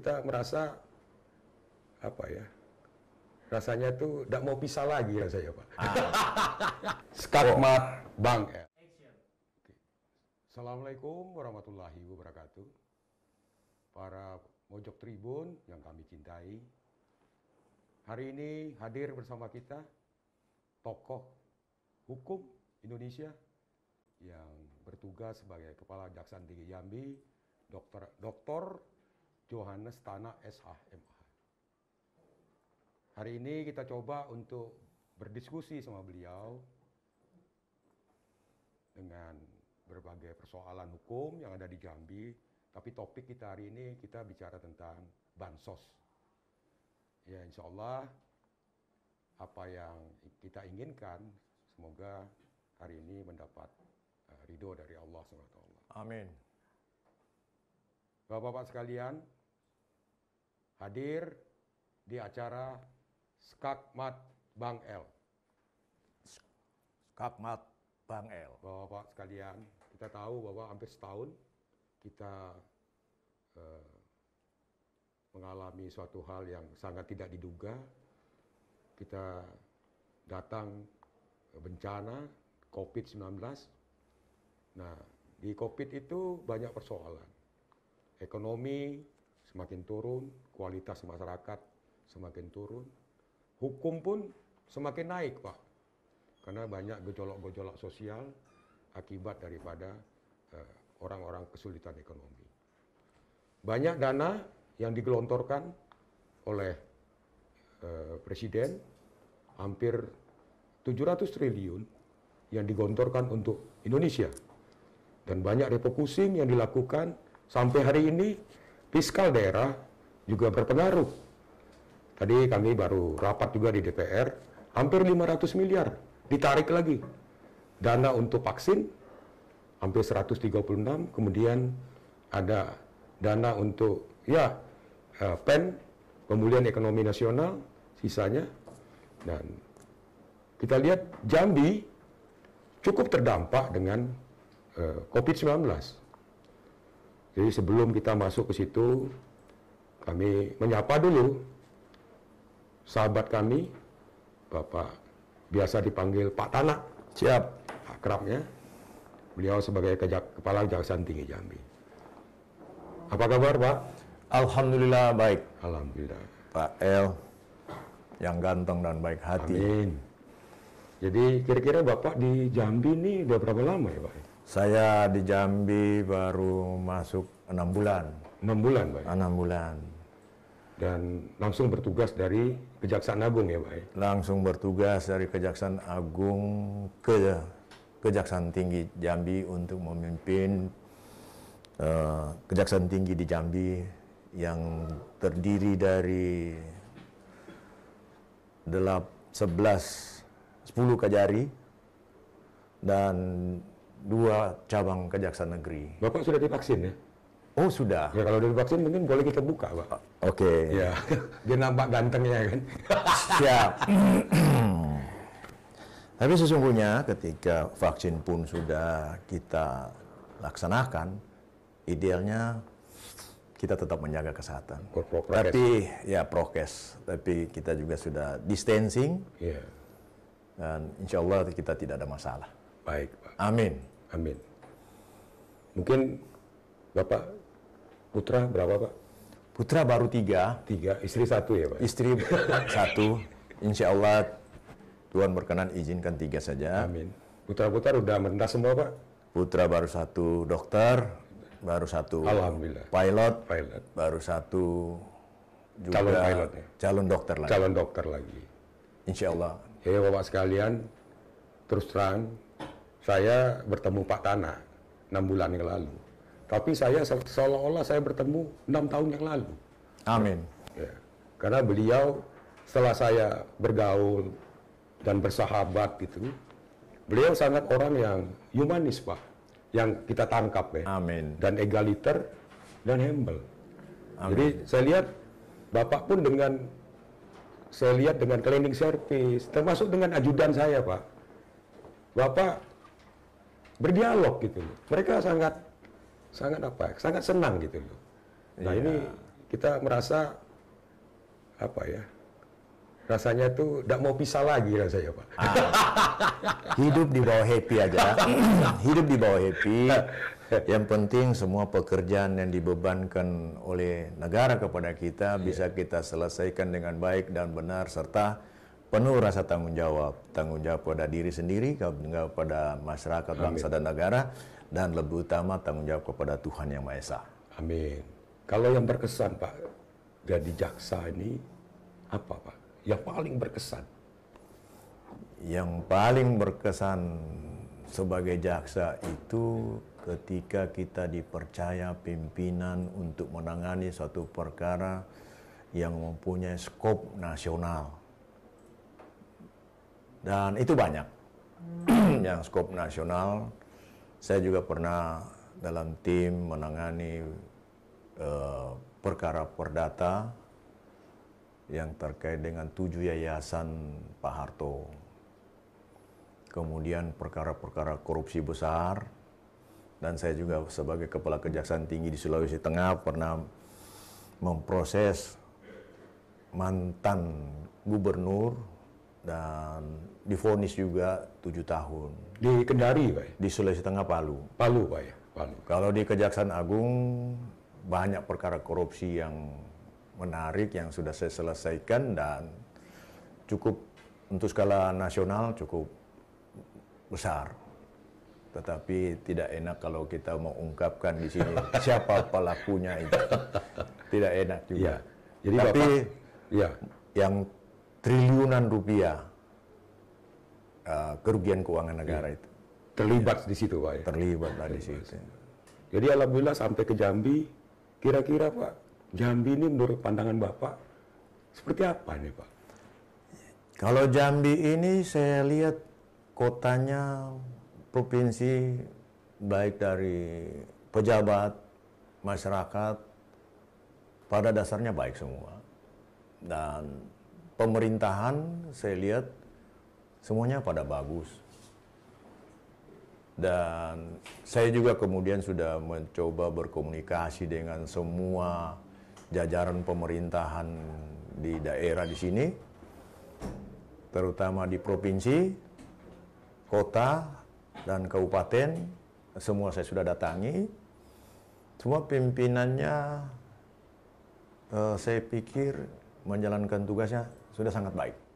kita merasa apa ya rasanya tuh tidak mau pisah lagi rasanya pak. Ah. Skakmat Bang. Ya. Assalamualaikum warahmatullahi wabarakatuh. Para Mojok Tribun yang kami cintai. Hari ini hadir bersama kita tokoh hukum Indonesia yang bertugas sebagai Kepala jaksa Tinggi Jambi, Dr. Dr. Johannes Tanah SHM. Hari ini kita coba untuk berdiskusi sama beliau dengan berbagai persoalan hukum yang ada di Jambi, tapi topik kita hari ini kita bicara tentang bansos. Ya insya Allah apa yang kita inginkan semoga hari ini mendapat eh, ridho dari Allah SWT. Amin. Bapak-bapak sekalian, hadir di acara Skakmat Bang L. Skakmat Bang L. Bapak-bapak sekalian, kita tahu bahwa hampir setahun kita eh, mengalami suatu hal yang sangat tidak diduga. Kita datang eh, bencana COVID-19. Nah, di COVID itu banyak persoalan. Ekonomi, semakin turun, kualitas masyarakat semakin turun, hukum pun semakin naik, Pak. Karena banyak gejolak-gejolak sosial akibat daripada orang eh, orang-orang kesulitan ekonomi. Banyak dana yang digelontorkan oleh eh, presiden hampir 700 triliun yang digontorkan untuk Indonesia. Dan banyak repokusing yang dilakukan sampai hari ini fiskal daerah juga berpengaruh. Tadi kami baru rapat juga di DPR, hampir 500 miliar ditarik lagi. Dana untuk vaksin hampir 136, kemudian ada dana untuk ya eh, PEN pemulihan ekonomi nasional sisanya dan kita lihat Jambi cukup terdampak dengan eh, COVID-19 jadi sebelum kita masuk ke situ, kami menyapa dulu sahabat kami, Bapak biasa dipanggil Pak Tanak. Siap. Akrabnya. Beliau sebagai kejak, Kepala Kejaksaan Tinggi Jambi. Apa kabar Pak? Alhamdulillah baik. Alhamdulillah. Pak El yang ganteng dan baik hati. Amin. Jadi kira-kira Bapak di Jambi ini udah berapa lama ya Pak? Saya di Jambi baru masuk enam bulan. Enam bulan, Pak? Enam bulan. Dan langsung bertugas dari Kejaksaan Agung ya, Pak? Ya? Langsung bertugas dari Kejaksaan Agung ke Kejaksaan Tinggi Jambi untuk memimpin uh, Kejaksaan Tinggi di Jambi yang terdiri dari 11, 10 kajari dan dua cabang kejaksaan negeri. Bapak sudah divaksin ya? Oh sudah. Ya kalau sudah divaksin mungkin boleh kita buka pak. Oke. Okay. Ya dia nampak gantengnya kan. Siap. Tapi sesungguhnya ketika vaksin pun sudah kita laksanakan, idealnya kita tetap menjaga kesehatan. Oh, -pro Tapi ya prokes, tapi kita juga sudah distancing. Yeah. Dan insya Allah kita tidak ada masalah. Baik pak. Amin. Amin. Mungkin Bapak putra berapa Pak? Putra baru tiga. Tiga, istri satu ya Pak? Istri satu, insya Allah Tuhan berkenan izinkan tiga saja. Amin. Putra-putra udah merendah semua Pak? Putra baru satu dokter, baru satu Alhamdulillah. pilot, pilot. baru satu juga calon pilot ya? calon dokter lagi. Calon dokter lagi. Insya Allah. Ya Bapak sekalian, terus terang saya bertemu Pak Tana 6 bulan yang lalu. Tapi saya seolah-olah saya bertemu 6 tahun yang lalu. Amin. Ya. Karena beliau setelah saya bergaul dan bersahabat gitu, beliau sangat orang yang humanis Pak, yang kita tangkap ya. Amin. Dan egaliter dan humble. Amin. Jadi saya lihat Bapak pun dengan saya lihat dengan cleaning service, termasuk dengan ajudan saya Pak. Bapak berdialog gitu loh. Mereka sangat sangat apa? Ya, sangat senang gitu loh. Nah, yeah. ini kita merasa apa ya? rasanya tuh tidak mau pisah lagi rasanya pak. Ah. Hidup di bawah happy aja. Hidup di bawah happy. Yang penting semua pekerjaan yang dibebankan oleh negara kepada kita iya. bisa kita selesaikan dengan baik dan benar serta penuh rasa tanggung jawab, tanggung jawab pada diri sendiri, tanggung jawab pada masyarakat, bangsa dan negara, dan lebih utama tanggung jawab kepada Tuhan yang Maha Esa. Amin. Kalau yang berkesan Pak, jadi jaksa ini apa Pak? Yang paling berkesan? Yang paling berkesan sebagai jaksa itu ketika kita dipercaya pimpinan untuk menangani suatu perkara yang mempunyai skop nasional dan itu banyak. Hmm. yang skop nasional, saya juga pernah dalam tim menangani uh, perkara perdata yang terkait dengan tujuh yayasan Pak Harto. Kemudian perkara-perkara korupsi besar, dan saya juga sebagai Kepala Kejaksaan Tinggi di Sulawesi Tengah pernah memproses mantan gubernur dan difonis juga tujuh tahun. Di Kendari, Pak? Ya? Di Sulawesi Tengah, Palu. Palu, Pak ya? Palu. Kalau di Kejaksaan Agung, banyak perkara korupsi yang menarik yang sudah saya selesaikan dan cukup untuk skala nasional cukup besar. Tetapi tidak enak kalau kita mengungkapkan di sini siapa pelakunya itu. Tidak enak juga. Ya. Jadi Tapi Bapak, ya. yang triliunan rupiah uh, kerugian keuangan negara iya. itu. Terlibat ya. di situ, Pak. Ya? Terlibat lah di situ. Jadi alhamdulillah sampai ke Jambi, kira-kira Pak, Jambi ini menurut pandangan Bapak seperti apa nih, Pak? Kalau Jambi ini saya lihat kotanya provinsi baik dari pejabat, masyarakat pada dasarnya baik semua. Dan pemerintahan saya lihat semuanya pada bagus. Dan saya juga kemudian sudah mencoba berkomunikasi dengan semua jajaran pemerintahan di daerah di sini, terutama di provinsi, kota, dan kabupaten. Semua saya sudah datangi. Semua pimpinannya, eh, saya pikir menjalankan tugasnya sudah sangat baik